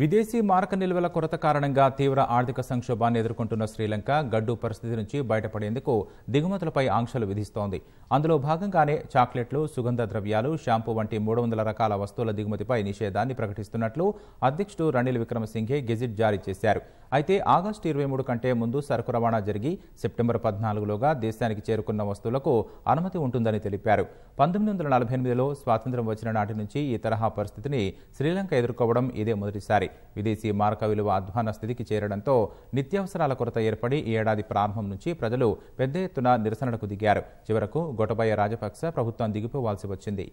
విదేశీ మారక నిల్వల కొరత కారణంగా తీవ్ర ఆర్థిక సంక్షోభాన్ని ఎదుర్కొంటున్న శ్రీలంక గడ్డు పరిస్థితి నుంచి బయటపడేందుకు దిగుమతులపై ఆంక్షలు విధిస్తోంది అందులో భాగంగానే చాక్లెట్లు సుగంధ ద్రవ్యాలు షాంపూ వంటి మూడు వందల రకాల వస్తువుల దిగుమతిపై నిషేధాన్ని ప్రకటిస్తున్నట్లు అధ్యక్షుడు రణిల్ విక్రమసింఘే గెజిట్ జారీ చేశారు అయితే ఆగస్టు ఇరవై మూడు కంటే ముందు సరుకు రవాణా జరిగి సెప్టెంబర్ పద్నాలుగులోగా దేశానికి చేరుకున్న వస్తువులకు అనుమతి ఉంటుందని తెలిపారు పంతొమ్మిది వందల నలభై ఎనిమిదిలో స్వాతంత్ర్యం వచ్చిన నాటి నుంచి ఈ తరహా పరిస్థితిని శ్రీలంక ఎదుర్కోవడం ఇదే మొదటిసారి విదేశీ మార్క విలువ అధ్వాన స్థితికి చేరడంతో నిత్యావసరాల కొరత ఏర్పడి ఈ ఏడాది ప్రారంభం నుంచి ప్రజలు పెద్ద ఎత్తున నిరసనకు దిగారు చివరకు గొటబయ్య రాజపక్స ప్రభుత్వం దిగిపోవాల్సి వచ్చింది